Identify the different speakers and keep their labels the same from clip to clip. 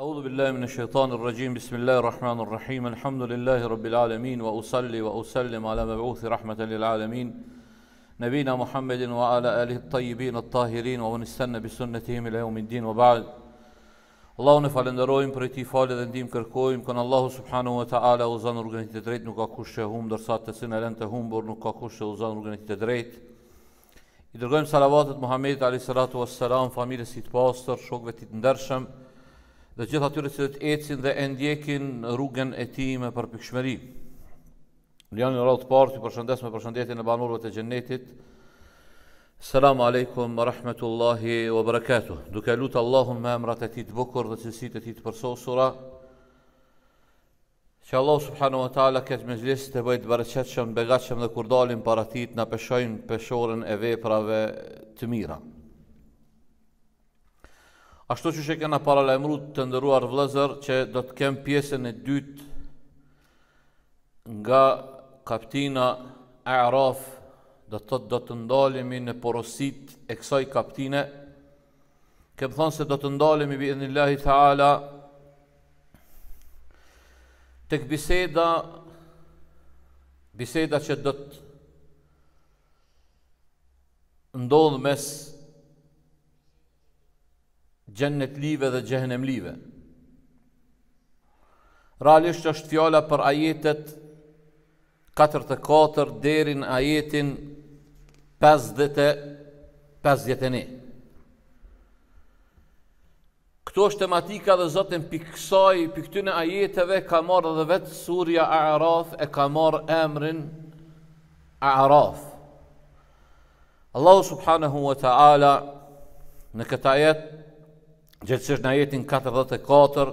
Speaker 1: أعوذ بالله من الشيطان الرجيم بسم الله الرحمن الرحيم الحمد لله رب العالمين وأصلي وأسلم على مبعوث رحمة للعالمين نبينا محمد وعلى آله الطيبين الطاهرين ومن استنى بسنتهم إلى يوم الدين وبعد Allahu në falenderojmë për e ti falë dhe ndim kërkojmë, kënë Allahu Subhanahu wa ta'ala u zanë rrgënit drejt, nuk ka kush të humë, dërsa të sinë e lënë bor nuk ka kush të u zanë rrgënit të drejt. I dërgojmë salavatët Muhammed a.s. familës i të pastor, shokve ti të ndërshëm, dhe gjithë atyre që të ecin dhe endjekin rrugën e ti me përpikshmeri. Lianin rrallë të partë, ju përshëndes me përshëndetin e banorëve të gjennetit, Selamu alaikum, rahmetullahi wa barakatuh. Duke lutë Allahun me emrat e ti të bukur dhe qësit e ti të përsosura, që Allah subhanu wa ta'ala këtë mezlis të bëjtë bërëqetëshëm, begatëshëm dhe kur dalim të në peshojnë peshorin e veprave të mira. Ashtu që që kena paralajmru të ndëruar vlëzër që do të kem pjesën e dytë nga kaptina e Araf, do të do të ndalimi në porosit e kësaj kaptine, kem thonë se do të ndalimi bi edhe Allahi Teala të këbiseda, biseda që do të ndodhë mes gjennet live dhe gjehenem live. Realisht është fjala për ajetet 44 derin ajetin 50-51. Këto është tematika dhe zotin piksaj, piktyne ajeteve ka marrë dhe vetë surja Araf e ka marrë emrin Araf. Allahu subhanahu wa ta'ala në këta jetë Gjithë që është në jetin 44,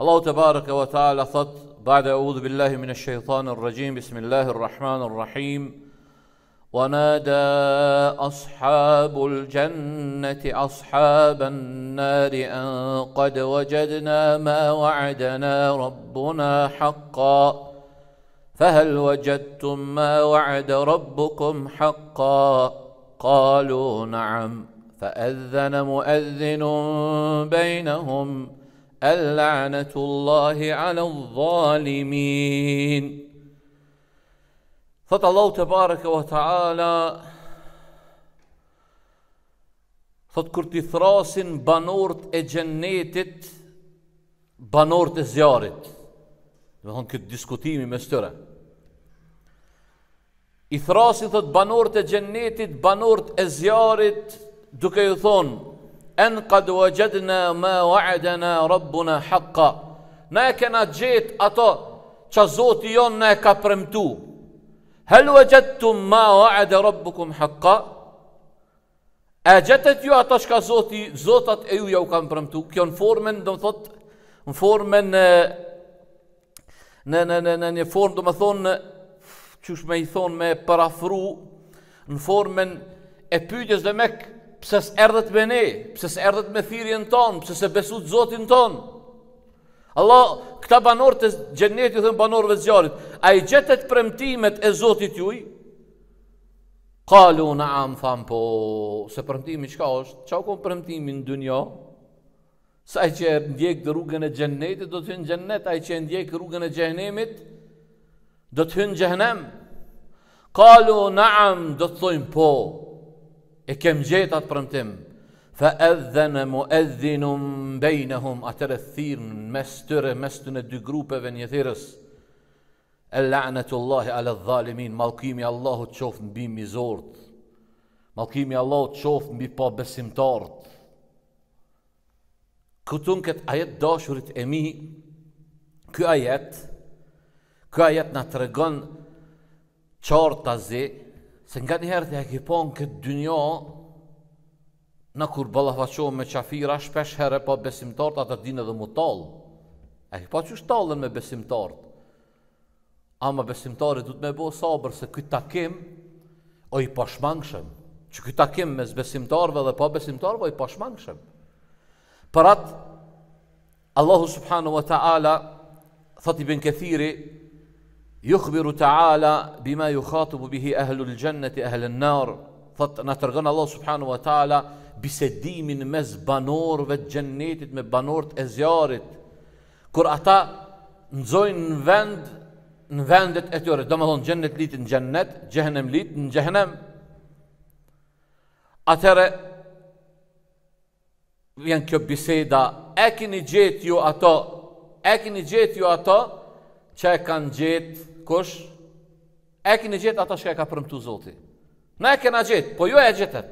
Speaker 1: Allahu të barëk e vëtala thët, Ba'da e udhë billahi minë shëjtanë rëgjim, Bismillahi rrahmanë rrahim, ونادى أصحاب الجنة أصحاب النار أن قد وجدنا ما وعدنا ربنا حقا فهل وجدتم ما وعد ربكم حقا قالوا نعم فأذن مؤذن بينهم اللعنة الله على الظالمين Thot Allah të barëke wa ta'ala Thot kur t'i thrasin banort e gjennetit Banort e zjarit Dhe thonë këtë diskutimi me tyre. I thrasin thot banort e gjennetit Banort e zjarit duke ju thon en qad wajadna ma wa'adana rabbuna haqqan ne kena gjet ato qa zoti jon ne ka premtu hal wajadtum ma wa'ada rabbukum haqqan a jetet ju ato qa zoti zotat e ju ja u kan premtu kjo në formën do thot në formën në, në, në, në, në formë do të thon çush me i thon me parafru në formën e pyetjes dhe me pëse së erdhët me ne, pëse së erdhët me thirjen tonë, pëse së besut zotin tonë. Allah, këta banorë të gjennetit dhe banorëve zjarit, a i gjetet premtimet e zotit juj? Kalu në amë, thamë po, se premtimi qka është, qa u konë përëmtimi në dynjo, Sa i që e ndjekë dhe rrugën e gjennetit, do të hynë gjennet, a i që e ndjekë rrugën e gjennemit, do të hynë gjennem. Kalu në amë, do të thujnë po, e kem gjetë atë përëntim, fa edhe në mu edhinum bejnë hum, atër e thyrën, mes tëre, mes të në dy grupeve një thirës. e lanët u Allahi alë dhalimin, malkimi Allahu të qoftë në bim i zordë, malkimi Allahu të qoftë në bim pa besimtarët. Këtun këtë ajet dashurit e mi, këtë ajet, këtë ajet në të regon qartë të zi, Se nga njëherë të po ekipon këtë dynjo, në kur balafaqohë me qafira, shpesh herë pa besimtart, atër dinë edhe mu talë. E ki pa që shtalën me besimtart, Ama besimtarit du të me bo sabër se këtë takim o i pashmangshem, Që këtë takim me zbesimtarve dhe pa besimtarve o i pashmangshem. Për atë, Allahu Subhanu wa Ta'ala, thot i bin këthiri, Yukhbiru ta'ala bima yukhatubu bihi ahlu l'gjennet i ahlu l'nar Thot në tërgën Allah subhanu wa ta'ala Bisedimin mes banorve të gjennetit me banort e zjarit Kur ata nëzojnë në vend Në vendet e tyre Do më thonë gjennet litë në gjennet Gjehnem litë në gjehnem Atere Vjen kjo biseda E kini gjetë ju ato E kini gjetë ju ato që e kanë gjet kush e në gjetë ata që e ka përmtu zoti. Na e kena gjetë, po ju e gjetët.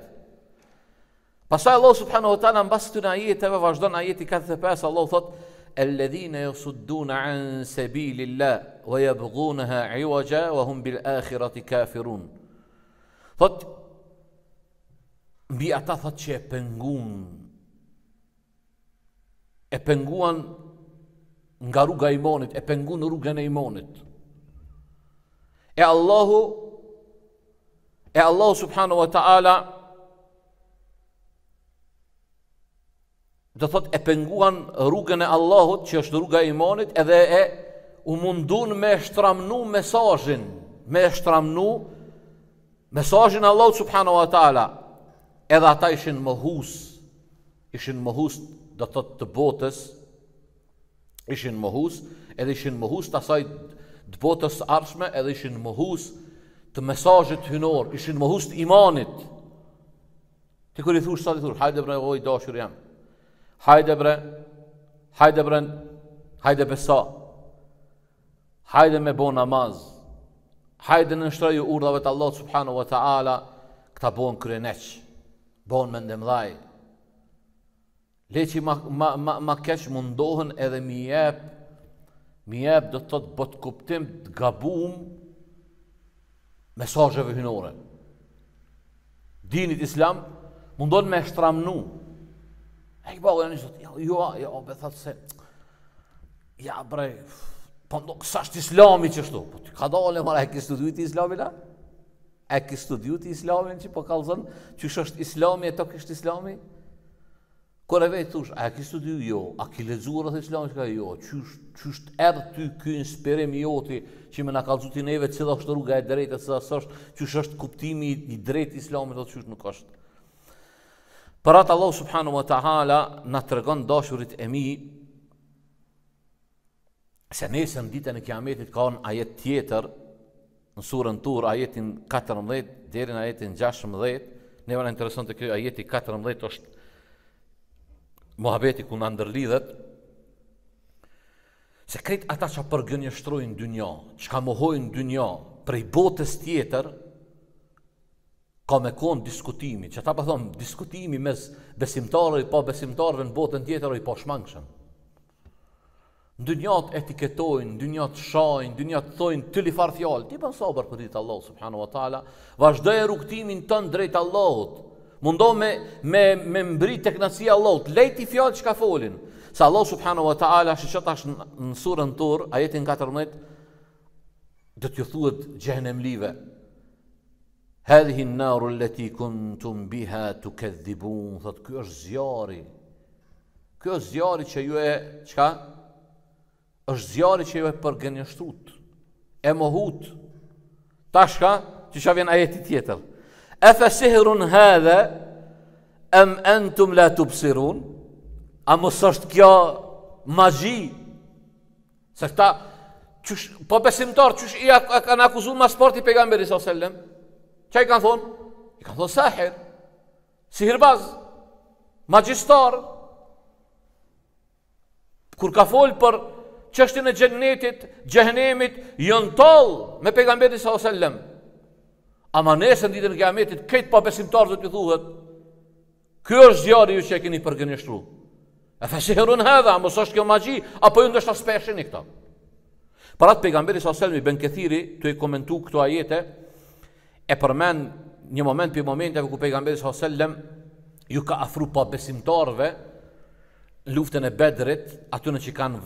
Speaker 1: Pasaj Allah subhanahu wa ta'ala në basë të në ajeteve, vazhdo në ajeti 45, Allah thot, e ledhine ju an sebi lilla, wa jabgunëha iwaja, wa hum bil akhirat i kafirun. Thot, mbi ata thot që e pengun, e penguan nga rruga e imonit, e pengun rrugën e imonit, E Allahu E Allahu subhanahu wa ta'ala Do thot e penguan rrugën e Allahut Që është rruga imanit Edhe e u mundun me shtramnu mesajin Me shtramnu Mesajin Allahut subhanahu wa ta'ala Edhe ata ishin mëhus Ishin mëhus do thot të botës Ishin mëhus Edhe ishin mëhus të asajt të botës arshme edhe ishin mohus të mesazhit hynor, ishin mohus të imanit. Ti kërë i thush, sa të thush, hajde bre, oj, dashur jam. Hajde bre, hajde bre, hajde besa. Hajde me bo namaz. Hajde në nështraju urdhave të Allah subhanu wa ta'ala, këta bon kryeneq, bon me ndemdhaj. Le ma, ma, ma, ma keq mundohen edhe mi jepë mi jep dhe të thot bot kuptim të gabum mesazheve hynore. Dinit islam mundon me shtramnu. E këpa u janë sot, jo, jo, jo, be thot se, ja bre, po në kësa është islami që po t'i ka dalë mara e kështë të dujtë islamila, e kështë të dujtë islamin që po kallzon, që është islami e to kështë islami, Kër e vetë thush, a ki studiu jo, a ki lezuar atë islamit ka jo, qysht edhe ty kjo inspirim joti që me në kalzu ti neve cila është rruga e drejtë, cila është, qysht është kuptimi i drejtë islamit dhe qysht nuk është. Për atë Allah subhanu wa ta'ala në të regon dashurit e mi, se nesën ditën në kiametit ka në ajet tjetër, në surën tur, ajetin 14, dherin ajetin 16, neve në interesant të kjo ajeti 14 është muhabeti ku në ndërlidhet, se krejt ata që përgjënjështrojnë shtrojnë dy që ka mohojnë dy prej botës tjetër, ka me konë diskutimi, që ta përthonë diskutimi mes besimtarë i po besimtarëve në botën tjetër i po shmangëshëm. Në dy njët etiketojnë, në njët shajnë, në njët thojnë të li fjallë, ti përnë sabër për ditë Allah, subhanu wa ta'ala, vazhdoj e rukëtimin tënë drejtë Allahut, Mundo me, me, me mbri të Allah, lejti lejt i që ka folin. Sa Allah subhanahu wa ta'ala është qëta është në surën tërë, ajetin 14, do t'ju thuhet gjehenem live. Hedhi në naru allati kuntum biha të këdhibun, thot, kjo është zjari. Kjo është zjari që ju e, çka është zjari që ju e përgënjështut, e mohut. Ta shka, që që vjen ajeti tjetër. Efe sihrun hedhe Em entum la të pësirun A mos është kjo Magji Se këta Po besimtar qësh i ak kanë akuzun Ma sport i pegamberi sa sellem Qa i kanë thonë? I kanë thonë sahir Sihirbaz Magjistar Kur ka folë për qështin e gjennetit, gjehnemit, jën tol me pegamberi sa sellem Ama ma nesën ditën e metit, këtë pa besimtar dhe të thuhet, kjo është zjarë ju që e keni përgënishtru. E fe si herun hedha, mos është kjo magji, apo ju ndështë aspeshin i këta. Për atë pejgamberi sa selmi, Ben këthiri të e komentu këto ajete, e përmen një moment për momenteve ku pejgamberi sa selmi, ju ka afru pa besimtarve, luftën e bedrit, aty në që kanë,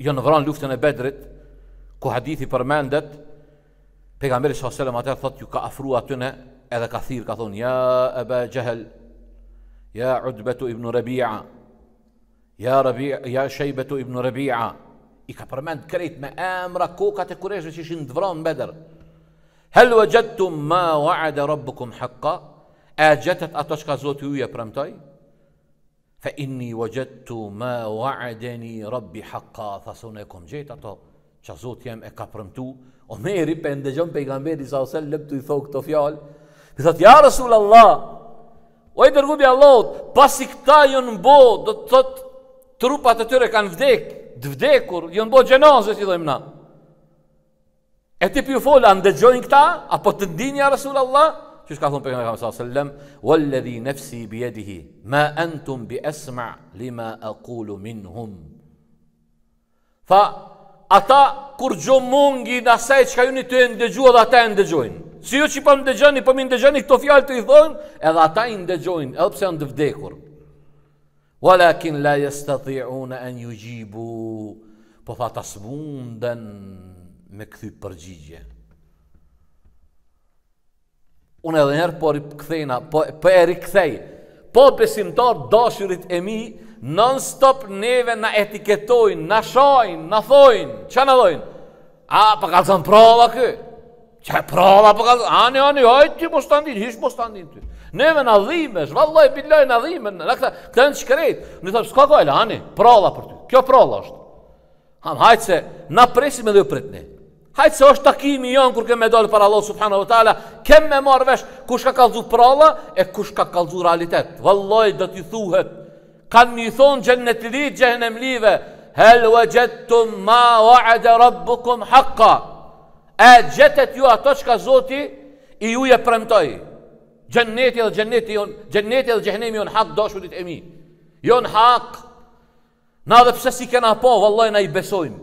Speaker 1: jo në vranë luftën e bedrit, ku hadithi përmendet, Pejgamberi sallallahu alajhi wasallam atë ju ka afruar aty në edhe ka thirr ka thonë ja Aba Jahl ja Udbah ibn Rabi'a ja Rabi'a ja Shaybah ibn Rabi'a i ka përmend krejt me emra kokat e kurëshëve që ishin dhvron Bedër Hal wajadtum ma wa'ada rabbukum haqqan ajatat ato çka zoti ju e premtoi fa inni wajadtu ma wa'adani rabbi haqqan fasunakum jeta ato çka zoti jam e ka Omeri për ndëgjën pejgamberi sa ose të i thohë këto fjallë, i thotë, ja Rasul Allah, o i dërgubi Allahot, pasi këta janë jo bo, do të thotë, trupat të tyre kanë vdekë, dëvdekur, vdekur, ju jo në bo gjenazë, si dojmë na. E ti për ju folë, a ndëgjojnë këta, apo të ndinë, ja Rasul Allah, që shka thonë pejgamberi sa ose lëm, o lëdhi nefsi i bjedihi, ma entum bi esma, lima e kulu min hum. Tha, ata kur gjo mungi në asaj që ka ju një të e ndëgjua dhe ata e ndëgjojnë. Si jo që pa po ndëgjani, pa po mi ndëgjani këto fjallë të i thonë, edhe ata i ndëgjojnë, edhe pëse janë dëvdekur. Walakin la jes të thiruna e një gjibu, po fa ta së mundën me këthy përgjigje. Unë edhe njerë, po, po e rikëthej, po besimtar dashurit e mi, non stop neve na etiketojnë, na shojnë, na thojnë, që na dojnë? A, pa po ka thënë prova kë? Që e prova pa po ka thënë? Ani, ani, hajtë ti mos të andinë, hishë mos të andinë ty. Neve na dhime, zhvalloj, billoj na dhime, në këta, këta në shkrejtë. Në thëmë, s'ka gojle, ani, prova për ty, kjo prova është. Ham, hajtë se, na presim edhe ju prit ne. Hajtë se është takimi jonë kur kemë me dole para Allah subhanahu wa ta'ala, kemë me marrë kush ka kalzu prala e kush ka kalzu realitet. Valloj, do t'i thuhet, kanë një thonë gjennet të ditë gjennem live, helë vë gjettëm ma wa ade rabbukum haqqa, e gjettet ju ato qka zoti, i ju je premtoj, gjenneti dhe gjenneti, gjenneti dhe gjennemi jonë haqë doshurit e mi, jonë haqë, na dhe pse si kena po, vëllaj na i besojmë,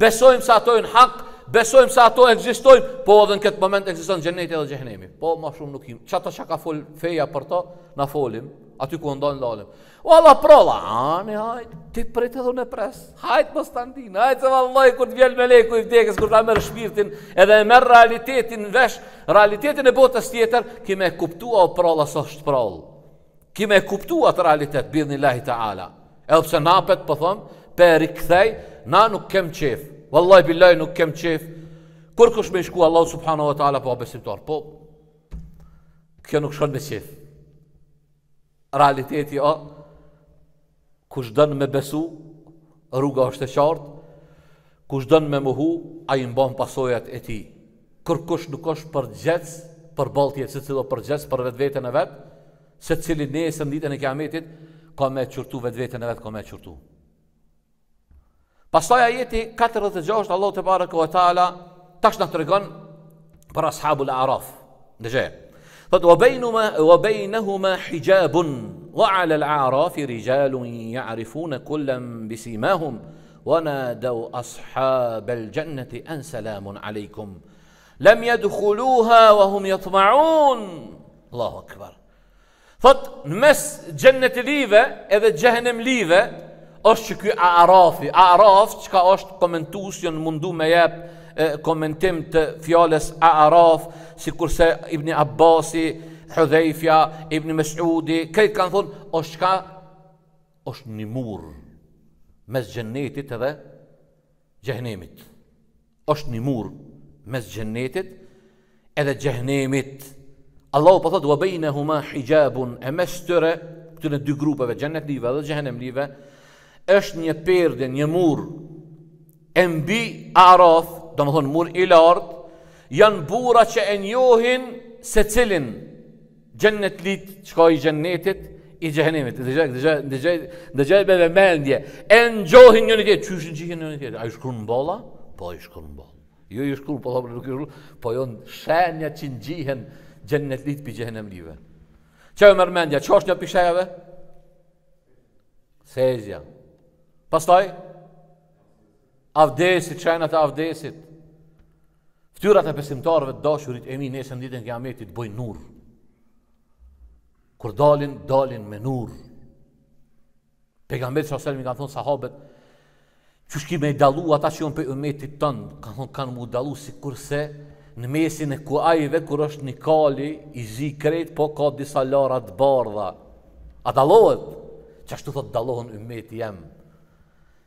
Speaker 1: besojmë sa ato jonë haqë, Besojmë sa ato egzistojnë, po edhe në këtë moment egzistojnë gjenetje dhe gjennemi, Po, ma shumë nuk imë. Qa ta qa ka fol feja për ta, na folim aty ku ndonë lalëm. O Allah prolla, ani hajt, ti prit edhe në pres. Hajt mos tandin, hajt se vallaj, kur të me leku i vdekës kur ta merr shpirtin edhe e merr realitetin vesh, realitetin e botës tjetër, ki më kuptua o prolla së është prol. Ki më kuptua atë realitet bi dhillahi taala. Edhe pse na pet po për i kthej, na nuk kem çef. vallaj billahi nuk kem çef. Kur kush me shku Allah subhanahu wa taala po besimtar, po. Kjo nuk shkon me çef realiteti o, kush dënë me besu, rruga është e qartë, kush dënë me muhu, a i mbon pasojat e ti. Kërkush nuk është për gjec, për baltje, se cilo për gjec, për vetë vetën e vetë, se cili ne e ditën e kiametit, ka me qërtu vetë vetën e vetë, ka me qërtu. Pasaj a jeti 46, Allah të barë këvë tala, ta tash në të regon për ashabu la Araf. Në gjejë. وبينما وبينهما حجاب وعلى الأعراف رجال يعرفون كلا بسيماهم ونادوا أصحاب الجنة أن سلام عليكم لم يدخلوها وهم يطمعون الله أكبر فت مس جنه ليفا اذا جهنم ليفا اشكي اعرافي اعراف تشكا اشت Araf çka ما komentues komentim të fjales a araf, si kurse Ibni Abbasi, Hudhejfja, Ibni Mesudi, këjtë kanë thunë, është ka, është një murë, mes gjennetit edhe gjehnemit. është një murë, mes gjennetit edhe gjehnemit. Allahu po thotë, wa bejne huma hijabun, e mes tëre, në dy grupeve, gjennet live edhe gjehnem live, është një perde, një murë, e mbi araf, do më thonë mur i lartë, janë bura që e njohin se cilin gjennet lit, qka i gjennetit, i gjehenimit. Dhe gjaj, dhe gjaj, e njohin një një tjetë, që ishën që ishën një a i shkru në bala? Po, i shkru në bala. Jo i shkru, po, thabre, nuk i po, jo në shenja që në gjihen gjennet lit për gjehenim live. Që e mërmendja, që është një pishajave? Sezja. Pastaj? Pastaj? avdesit, qenët e avdesit, ftyrat e pesimtarëve të dashurit e mi nesën ditën kja metit bojnë nur. Kur dalin, dalin me nur. Pegambet Shoselmi kanë thonë sahabet, që shki me i dalu ata që jonë për umetit tënë, kanë thonë kanë mu dalu si kurse në mesin e kuajve, kur është një kali, i zi kretë, po ka disa larat bardha. A dalohet? Që ashtu thotë dalohen umeti jemë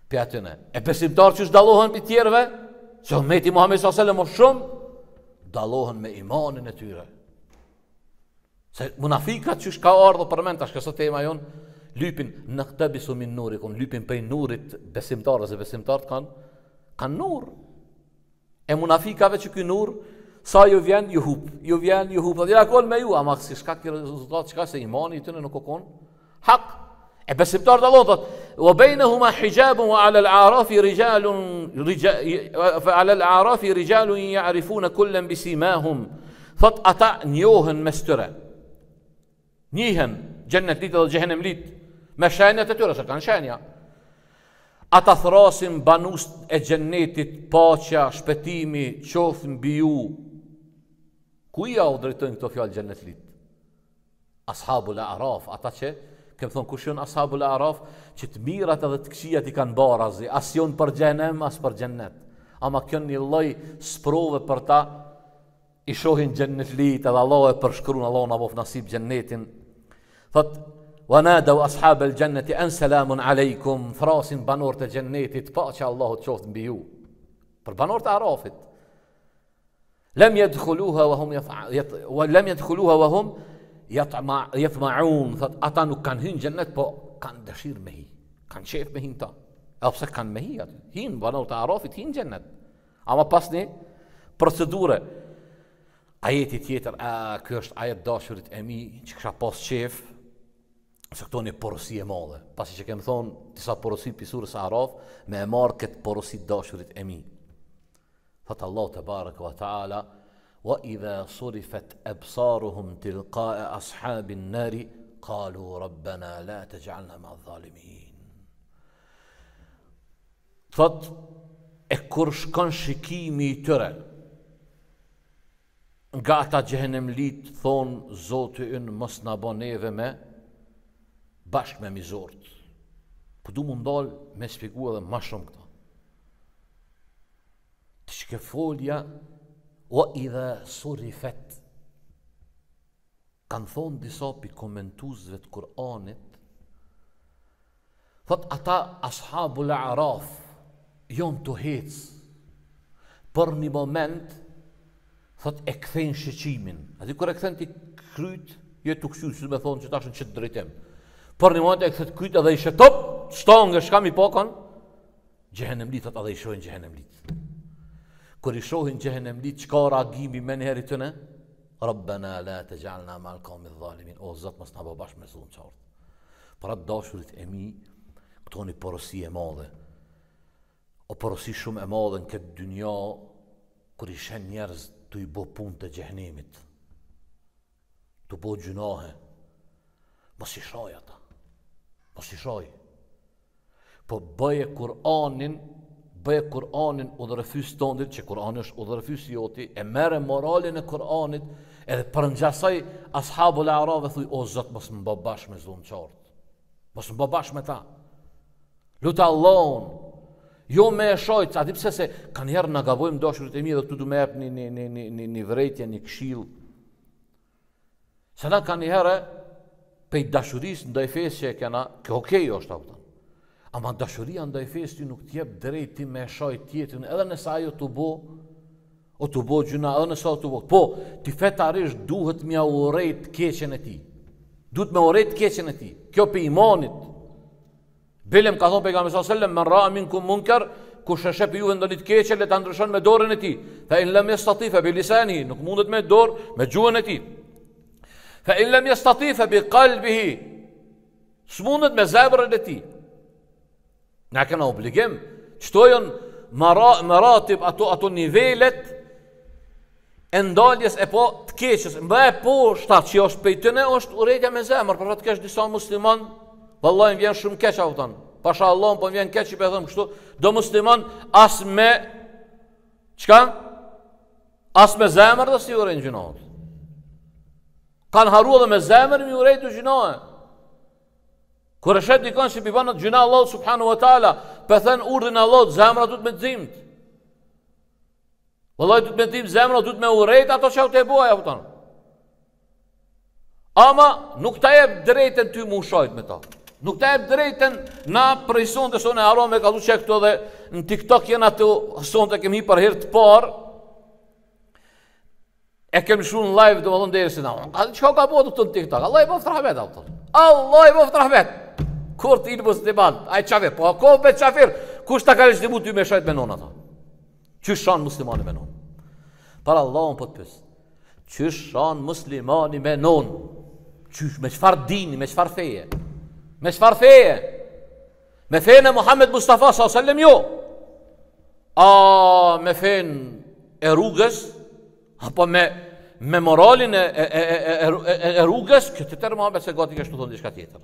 Speaker 1: për atyne. E besimtarë që shdalohen për tjerëve, që ometi Muhammed S.A.S. më shumë, dalohen me imanin e tyre. Se munafikat që shka ardhë për mend, tash kësë tema jonë, lypin në këtë bisumin nuri, kënë lypin për nurit besimtarë, dhe besimtarët kanë, kanë nur. E munafikave që këj nur, sa ju vjen, ju hup, ju vjen, ju hup, dhe dhe kol me ju, ama si shka kërë rezultat, shka se imani i të në nuk o konë, بس بتقعد على الاوضه وبينهما حجاب وعلى الاعراف رجال رجال فعلى الاعراف رجال يعرفون كلا بسيماهم فطأطع نيوهن مستره نيهن جنة ليت جهنم ليت ما شانه تتورا سكان شانيا أتثراسم بانوس الجنات باتشا شبتيمي شوف بيو كويا ودريتون توفيال جنة ليت أصحاب الأعراف أتاتشي kemë thonë kush janë ashabul araf që të mirat edhe të këshijat i kanë barazi as janë për xhenem as për xhennet ama kjo një lloj sprove për ta i shohin xhennet lit edhe Allah e përshkruan Allah në vof nasib xhennetin thot wa nadaw ashab al jannati an salamun alaykum thrasin banor të xhennetit paqja Allahu të qoftë mbi ju për banor të arafit lem yadkhuluha wa hum yaf'a lem yadkhuluha wa hum jetë ma unë, ata nuk kanë hynë gjennet, po kanë dëshirë me hi, kanë qefë me hinë ta, e përse kanë me hi atë, hinë, banor të arafit, hinë gjennet, ama pas një procedure, ajeti tjetër, a, kjo është ajet dashurit e mi, që kësha pas qefë, Se këto një porosi e madhe, pasi që kemë thonë, disa porosi pisurës Araf, me e marë këtë porosi dashurit e mi. Thëtë Allah të barëk vë ta'ala, Wa idha surifat ebsaruhum tilkae ashabin nari, kalu rabbena la te gjalna ma dhalimin. Thot, e kur shkon shikimi i tëre, nga ata gjehenem lit, thonë, zotë e në mos në aboneve me, bashk me mizort. Po du mundal, me spikua dhe ma shumë këta. Të shkefolja, o i dhe surifet, kanë thonë disa për komentuzve të Kur'anit, thot ata ashabu le araf, jonë të hecë, për një moment, thot e këthejnë shëqimin, ati kër e këthejnë të krytë, jo të këshu, si të me thonë që ta shënë qëtë drejtem, për një moment e këthejnë krytë edhe i shëtop, shtonë nga shkam i pokon, gjehenem litë, thot edhe i shojnë gjehenem litë kër i shohin gjehenem li, ka ragimi me njerë i të ne? Rabbena la te gjallna me alkami dhe dhalimin, o zot, mës në bë bashkë me zonë qartë. Pra atë dashurit e mi, këto një porosi e madhe, o porosi shumë e madhe në këtë dynja, kër i shen njerëz të i bo punë të gjehenimit, të bo gjunahe, mos i shoj ata, mos i shoj, po bëje Kur'anin bëje Kur'anin u dhërëfys të ndit, që Kur'an është u dhërëfys i oti, e mere moralin e Kur'anit, edhe për në gjasaj, ashabu le Arave thuj, o Zotë, mësë më bëbash me zonë qartë, mësë më bëbash me ta, luta Allahun, jo me e shojtë, ati pëse se, kanë herë në gabojmë doshurit e mi, dhe të du me e për një vrejtje, një këshilë, se në kanë herë, pej dashuris në dojfesje e kena, kjo okej është, Ama dashuria ndaj fesë ti nuk t'jep drejt ti me shoj tjetën, edhe nësa ajo t'u bo, o t'u bo gjuna, edhe nësa o t'u bo. Po, ti fetarisht duhet mja urejt keqen e ti. Duhet me urejt keqen e ti. Kjo pe imanit. Bilem ka thonë pejgamber sa sellem, men ra amin ku munker, ku shëshep juve ndonit të le të ndryshon me dorën e ti. Fa in lem jes tatif e bilisani, nuk mundet me dorë, me gjuën e ti. Fa in lem jes e bi kalbihi, së mundet me zebrën e ti. Në kanë obligim, çto janë mara, maratib ato ato nivelet e ndaljes e po të keqës, mba e po shta që është pejtën e është urejtja me zemër, për fatë kesh disa musliman, vallojnë vjen shumë keq avton. Pasha Allah, po vjen keqë i pe thëm kështu, do musliman as me çka? As me zemër do si urejtë gjinohet. Kan haruar me zemër mi urejtë gjinohet. Kur e shet dikon se bivon atë gjuna Allah subhanahu wa taala, pe thën urdhën Allah zemra do të më nximt. Vallai do të më nxim zemra, do të më urrejt ato çau të bua ajo ton. Ama nuk ta jep drejtën ty më ushojt me to. Nuk ta jep drejtën na prison të sonë aromë ka thënë këto dhe në TikTok janë ato sonte kemi për herë të parë e kemë shumë në live dhe më dhëndë e rësina. A të që ka bëhë të në TikTok? Allah i bëftë rahmet, Allah i bëftë rahmet. Kur të ilë mësë në banë, a e po ko be çafir. kush ta ka në shtimu me shajt me nona ta? Qysh shanë muslimani me nona? Par Allah po të pyes. qysh shanë muslimani me nona? Qysh, me qëfar dini, me qëfar feje? Me qëfar feje? Me fejnë e Muhammed Mustafa, sa alaihi wasallam jo? A, me fejnë e rrugës, apo me, me moralin e, e, e, e, e, e rrugës, këtë të tërë Muhammed se gati kështë të thonë një tjetërë.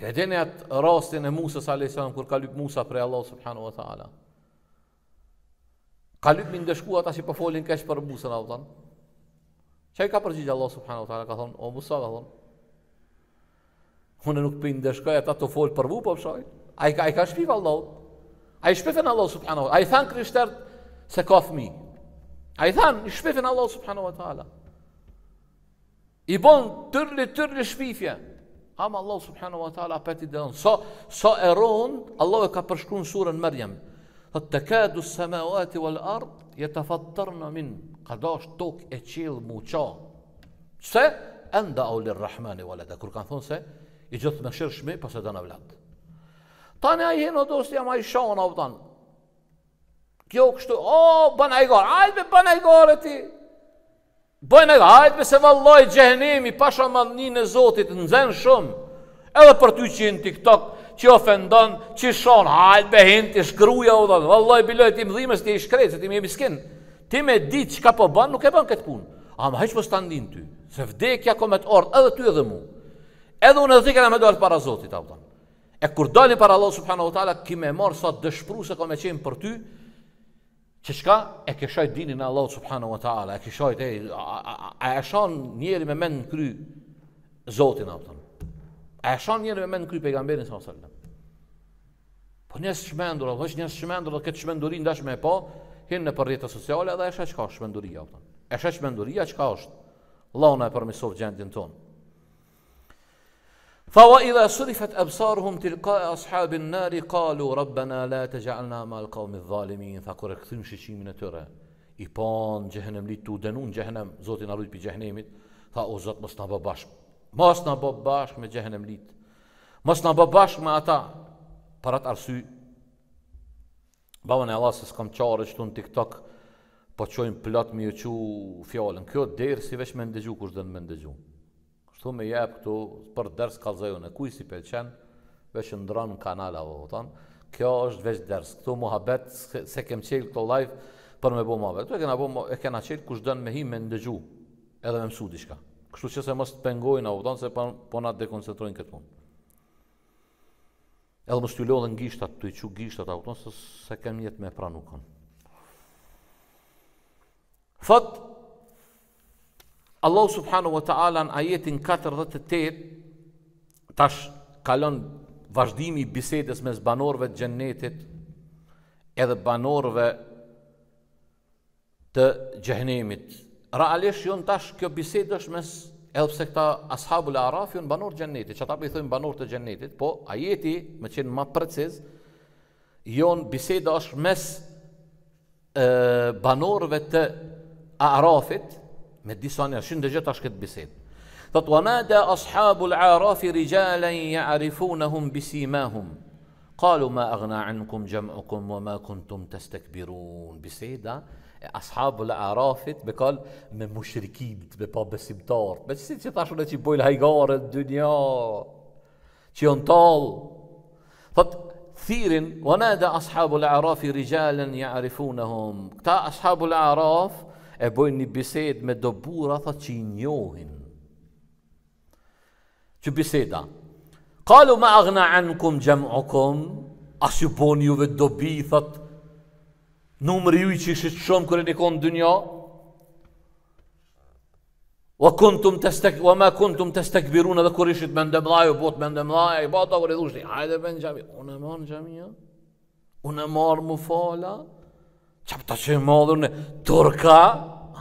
Speaker 1: E dheni atë rastin e Musës a.s. kur ka lypë Musa prej Allah subhanu wa ta'ala. Ka lypë mi ndëshku ata që pëfolin po kesh për Musën avdhan. Qaj ka përgjigja Allah subhanu wa ta'ala, ka thonë, o Musa ka thonë, hunë nuk për ndëshkoj e ta të folë për vu për po shoj, a i ka, ka shpiv Allah, a i shpifën Allah subhanahu wa ta'ala, a i thanë krishtert se ka thmi, a i thanë, i shpifën Allah subhanahu wa ta'ala, i bon tërli tërli shpifje, Ama Allah subhanahu wa ta'ala apeti dhe So, so e rohën, Allah e ka përshku në surën Merjem. Thot të kedu së me oeti vë ardë, jetë të fatë tërë në minë, ka do është tokë e qilë mu qa. Se, enda au lirë rahmani vë lëda, kur kanë thonë se, i gjithë me shirë shmi, pas e dhe në vladë. Tane a i hinë o dosë, jam a i shonë, o Kjo kështu, o, oh, bën e i gorë, ajtë me e i gorë ti, Bojnë edhe, hajtë me se vallaj gjehenemi, pasha madhni në Zotit, në zenë shumë. Edhe për ty që i në TikTok, që ofendon, që shonë, hajtë me hinë, të shkruja, o dhënë, vallaj biloj, ti më dhimës, ti i shkrejtë, ti më jemi skinë. Ti me ditë që ka po banë, nuk e banë këtë punë. A më heqë më standin ty, se vdekja ko me të ordë, edhe ty edhe mu. Edhe unë e ti këna me dojtë para Zotit, E kur dojnë para Allah, subhanahu ta'la, ki me mar sa dëshpru se ko me qenë për ty, që shka e këshajt dini në Allah subhanu wa ta'ala, e këshajt e, a e shon njeri me men në kry zotin, a e shon njeri me men në kry pejgamberin së sëllëm. Po njësë shmendur, a vësh njësë shmendur, dhe këtë shmendurin po, në dashme e po, kënë në përrejtë sociale, dhe e shë që ka shmenduria, e shë që ka shmenduria, që ka është, launa e përmisov gjendin tonë. Fa wa idha surifat absaruhum tilka ashabin nari kalu rabbena la te gjalna ma al kaumi dhalimin. Tha kore këthim shqimin e tëre, i pan gjehenem litë tu denun, gjehenem, zotin arrujt për gjehenemit, tha o zot mos na bë bashk, mos na bë bashk me gjehenem litë, mos na bë me ata, për atë arsy, babën e Allah se s'kam qarë që të në tiktok, po qojnë plot mi e që fjallën, kjo derë si vesh me ndëgju kush dhe në me ndëgju këtu me jep këtu për ders kalzojën e kuj si pëlqen, veç në dronë kanal a vëhotan, kjo është veç ders, këtu muhabet se kem qelë këto live për me bo muhabet, këtu e kena, bo, e kena qelë kush dënë me hi me ndëgju edhe me mësu diçka, kështu që se mështë pengojnë a vëhotan se po, po, na dekoncentrojnë këtë punë. Edhe më shtyllohë dhe në gishtat, të i qu gishtat, a vëhotan se kem jetë me pranukën. Fëtë, Allah subhanu wa ta'ala në ajetin 48, tash kalon vazhdimi bisedes mes banorve të gjennetit edhe banorve të gjehnemit. Realisht jon tash kjo bisedë mes edhe pse këta ashabul Arafi, jon banor të gjennetit, çata po i thojnë banor të gjennetit, po ajeti më qenë më preciz jon biseda mes e, banorve të arafit مديسون شن دجت اشكت بسيد ونادى أصحاب العراف رجالا يعرفونهم بسيماهم قالوا ما أغنى عنكم جمعكم وما كنتم تستكبرون بسيدة أصحاب الأعراف بقال من مشركين ببا بس بدار بس تعرفوا لا الدنيا الهيجار الدنيا تيونطال ثير ونادى أصحاب الأعراف رجالا يعرفونهم تا أصحاب الأعراف e bojnë një bised me do bura tha që i njohin. Që biseda, kalu ma agna ankum gjem okum, as ju bon juve do bi, tha numër ju i që ishë të shumë kërë një konë dë wa kuntum të wa ma kuntum të stek birun edhe kërë ishë të mendem u botë me dhaj, i bata kërë i dhushti, hajde ben gjami, unë e unë e marë mu unë e marë që përta që i modhur në turka,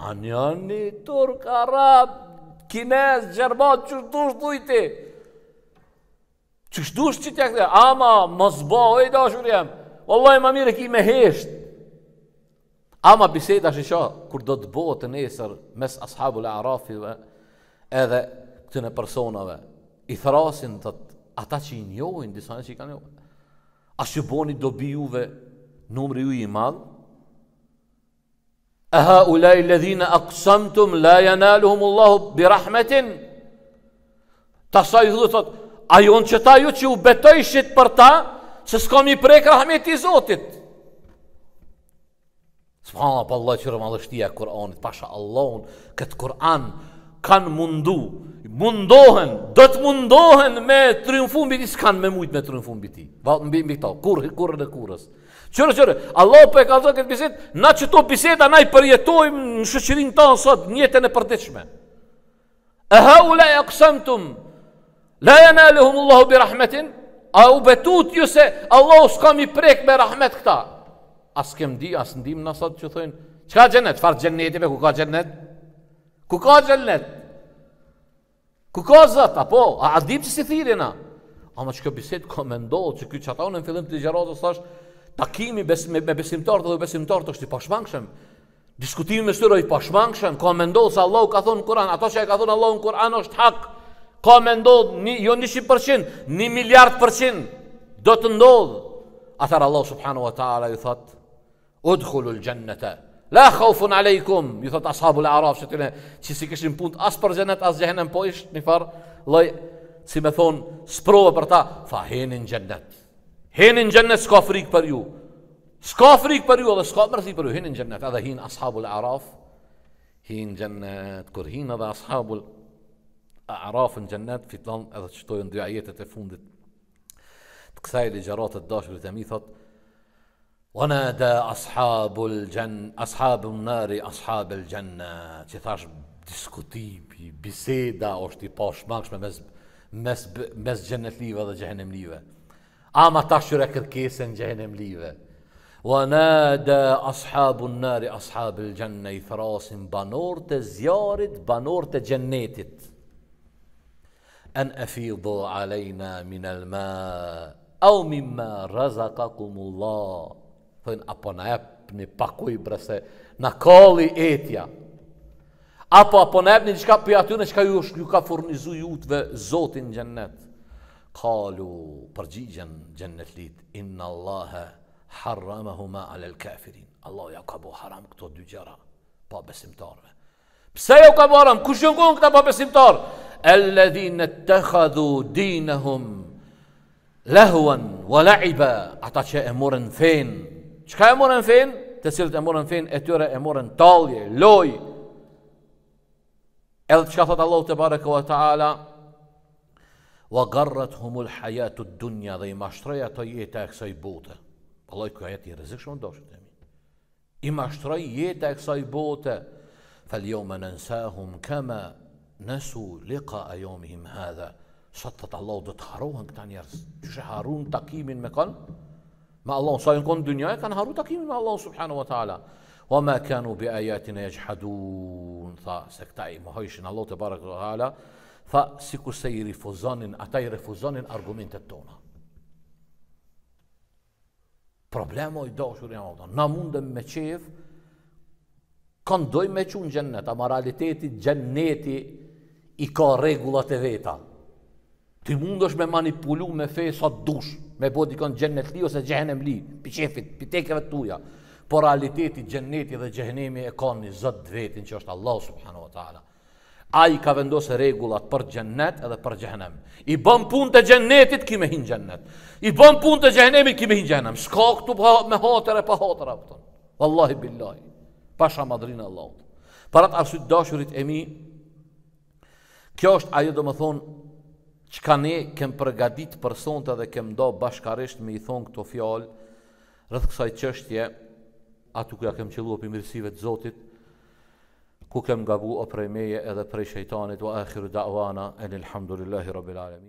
Speaker 1: anë një turka, arab, kines, gjermat, që shdu shdu i ti. Që shdu që ama, më zba, e da shur jam, Allah e më mire ki me hesht. Ama biseda ashtë isha, kur do të bëhë të nesër mes ashabu le arafi dhe edhe të në personave, i thrasin të ata që i njojnë, disa në që i kanë njojnë. Ashtë që boni do juve numri ju i madhë, e ha i ledhina aksamtum la janaluhum Allahu bi rahmetin ta sa i dhu thot a jonë që ta ju që u betojshit për ta se s'kom i prek rahmet i Zotit Subhanallah, pa Allah që rëmallështia Kur'anit, pasha Allahun, këtë Kur'an kanë mundu, mundohen, do të mundohen me triumfu mbi ti, s'kanë me mujtë me triumfu mbi ti, mbi, mbi ta, kur, kur dhe kurës. Qërë, qërë, Allah për po e ka zonë këtë biset, na që to biseta na i përjetojmë në tonë ta nësot, jetën e përdiqme. E ha u la e la e në Allahu bi rahmetin, a u betut ju se Allahu s'kam i prek me rahmet këta. As kem di, as ndim na sot që thoin, që ka gjennet, farë gjennetive, ku ka xhenet? Ku ka xhenet? Ku ka zot apo, a dim që si thirina? Ama që bisedë biset ka me ndohë, që kjo në fillim të ligjarazës thash Takimi bes, me, me besimtarët dhe besimtarët është i pashmangshëm. Diskutimi me syrë i pashmangshëm. Ka me ndodhë se Allah u ka thonë në Kur'an. Ato që e ka thonë Allah në Kur'an është hak. Ka me ndodhë një, jo një shi përqin, një miljard përqin. Do të ndodhë. Atër Allah subhanu wa ta'ala ju thotë, Udhullu lë gjennete. La khaufun alejkum, ju thotë ashabu le arafë që të ne, që si këshin punë asë për gjennet, asë gjennet, po ishtë një farë, lojë, si me thonë, sprove për ta, fahenin gjennet. Hinë në gjennet s'ka frikë për ju S'ka frikë për ju edhe s'ka mërësi për ju Hinë në gjennet edhe hinë ashabul araf Hinë në gjennet Kër hinë edhe ashabul araf në gjennet Fitlan edhe qëtojë në dy ajetet e fundit Të kësaj ligjaratët dashurit e mi thot Vëna da ashabul gjen Ashabul nëri ashabul gjennet Që thash diskutimi, biseda është i pashmakshme mes, mes, mes gjennet live dhe gjennem live Ama ta shure kërkesën gjenem live. Wa na ashabu nëri ashabu lë gjenne i thrasin banor të zjarit, banor të gjennetit. En e fi alejna min el ma, au mimma ma kumullah. Thojnë, apo na epni pakuj brese, na kalli etja. Apo, apo na epni një qka pëjatune, qka ju ka furnizu ju zotin gjennetë. Kalu përgjigjen gjennet lit Inna Allahe harramahuma huma ale l-kafirin Allah ja ka bo haram këto dy gjera Pa besimtarve Pse ja ka bo haram? Kus jo ngon këta pa besimtar? Alledhine të khadhu dinahum Lahuan wa laiba Ata që e morën fen Që ka e morën fen? Të cilët e morën fen e tyre e morën talje, loj Edhe që ka thot Allah të barëka wa ta'ala wa garrat humul hajatu dunja dhe i mashtroj ato jeta e kësaj bote. Allah, kjo jeti i rëzikë shumë do shëtë I mashtroj jeta e kësaj bote, fal jo me nënsahum kama nësu lika a jo hadha. Sot të të Allah dhe të harohen këta njerës, që harun takimin me kanë, Ma Allah, sa jënë konë dënjaj, kanë haru takimin me Allah, subhanu wa ta'ala. Wa ma kanu bi ajatin e jëgjhadun, tha, se këta i më hojshin Allah të barak dhe ta'ala, tha si ku se i refuzonin, ata i refuzonin argumentet tona. Problemo i dashur janë ata. Na mundem me kanë këndoj me qunë gjennet, ama realiteti gjenneti i ka regullat e veta. Ti mund është me manipulu me fejë sa të dush, me bodi kanë gjennet li ose gjehenem li, pi qefit, pi tekeve të tuja. Por realiteti gjenneti dhe gjehenemi e ka një zëtë vetin që është Allah subhanu wa ta'ala. A i ka vendosë regullat për gjennet edhe për gjennem. I bën pun të gjennetit, ki me hinë gjennet. I bën pun të gjennemit, ki me hinë gjennem. Shka këtu me hatër e pa hatër, apëtë. Wallahi billahi, pasha madrinë e laudë. Parat arsut dashurit e mi, kjo është ajo dhe më thonë, qka ne kem përgadit për sonte dhe kem do bashkaresht me i thonë këto fjallë, rëthë kësaj qështje, atu ja kem qëllu opimirësive të zotit, كوكم قبو أبريمية إذا بري شيطانت وآخر دعوانا أن الحمد لله رب العالمين